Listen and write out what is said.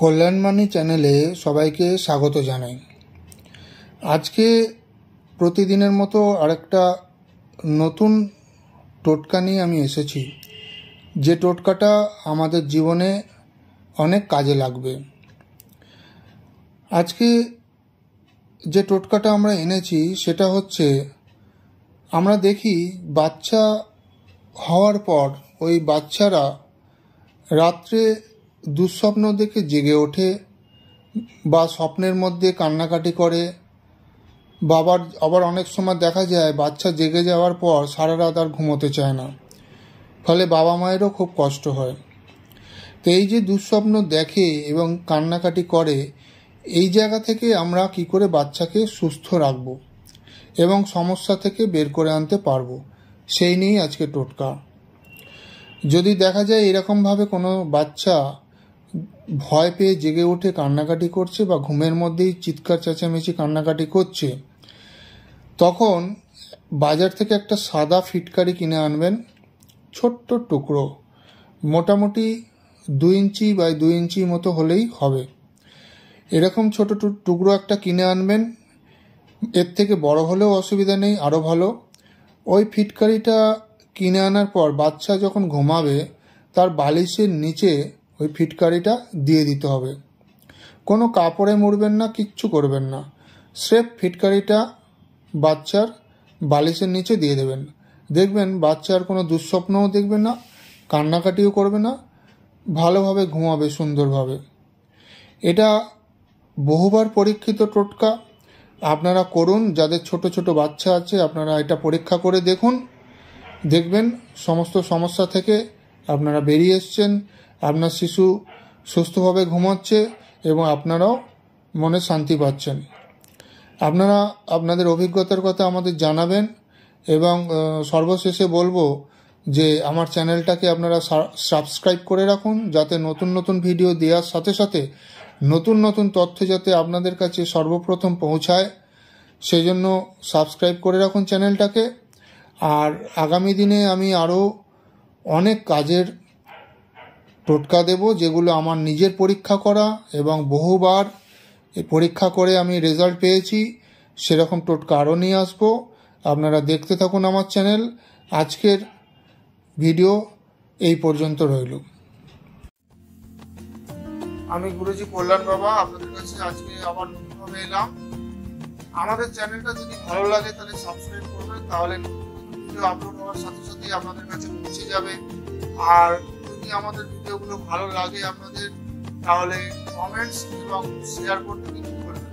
কল্যাণমানি চ্যানেলে সবাইকে স্বাগত জানাই আজকে প্রতিদিনের মতো আরেকটা নতুন টোটকা নিয়ে আমি এসেছি যে টোটকাটা আমাদের জীবনে অনেক কাজে লাগবে আজকে যে টোটকাটা আমরা এনেছি সেটা হচ্ছে আমরা দেখি বাচ্চা হওয়ার পর ওই বাচ্চারা রাত্রে দুঃস্বপ্ন দেখে জেগে ওঠে বা স্বপ্নের মধ্যে কান্নাকাটি করে বাবার আবার অনেক সময় দেখা যায় বাচ্চা জেগে যাওয়ার পর সারা রাত আর ঘুমোতে চায় না ফলে বাবা মায়েরও খুব কষ্ট হয় তো এই যে দুঃস্বপ্ন দেখে এবং কান্নাকাটি করে এই জায়গা থেকে আমরা কি করে বাচ্চাকে সুস্থ রাখব এবং সমস্যা থেকে বের করে আনতে পারবো সেই নিয়েই আজকে টোটকা যদি দেখা যায় এরকমভাবে কোনো বাচ্চা ভয় পেয়ে জেগে উঠে কান্নাকাটি করছে বা ঘুমের মধ্যেই চিৎকার চেঁচামেচি কান্নাকাটি করছে তখন বাজার থেকে একটা সাদা ফিটকারি কিনে আনবেন ছোট্ট টুকরো মোটামুটি দু ইঞ্চি বা দুই ইঞ্চি মতো হলেই হবে এরকম ছোট টুকরো একটা কিনে আনবেন এর থেকে বড় হলেও অসুবিধা নেই আরও ভালো ওই ফিটকারিটা কিনে আনার পর বাচ্চা যখন ঘুমাবে তার বালিশের নিচে ওই ফিটকারিটা দিয়ে দিতে হবে কোনো কাপড়ে মুড়বেন না কিচ্ছু করবেন না স্রেফ ফিটকারিটা বাচ্চার বালিশের নিচে দিয়ে দেবেন দেখবেন বাচ্চার কোনো দুঃস্বপ্নও দেখবে না কান্নাকাটিও করবে না ভালোভাবে ঘুমাবে সুন্দরভাবে এটা বহুবার পরীক্ষিত টোটকা আপনারা করুন যাদের ছোট ছোট বাচ্চা আছে আপনারা এটা পরীক্ষা করে দেখুন দেখবেন সমস্ত সমস্যা থেকে আপনারা বেরিয়ে এসছেন আপনার শিশু সুস্থভাবে ঘুমাচ্ছে এবং আপনারাও মনে শান্তি পাচ্ছেন আপনারা আপনাদের অভিজ্ঞতার কথা আমাদের জানাবেন এবং সর্বশেষে বলবো যে আমার চ্যানেলটাকে আপনারা সাবস্ক্রাইব করে রাখুন যাতে নতুন নতুন ভিডিও দেওয়ার সাথে সাথে নতুন নতুন তথ্য যাতে আপনাদের কাছে সর্বপ্রথম পৌঁছায় সেই জন্য সাবস্ক্রাইব করে রাখুন চ্যানেলটাকে আর আগামী দিনে আমি আরও অনেক কাজের টোটকা দেব যেগুলো আমার নিজের পরীক্ষা করা এবং বহুবার পরীক্ষা করে আমি রেজাল্ট পেয়েছি সেরকম টোটকা আরও নিয়ে আসবো আপনারা দেখতে থাকুন আমার চ্যানেল আজকের ভিডিও এই পর্যন্ত রইল আমি গুরুজি কল্যাণ বাবা আপনাদের কাছে আজকে আবার নতুনভাবে এলাম আমাদের চ্যানেলটা যদি ভালো লাগে তাহলে সাবস্ক্রাইব করবেন তাহলে ভিডিও আপলোড হওয়ার সাথে সাথেই আপনাদের কাছে পৌঁছে যাবে আর যদি আমাদের ভিডিওগুলো ভালো লাগে আপনাদের তাহলে কমেন্টস এবং শেয়ার করতে কিন্তু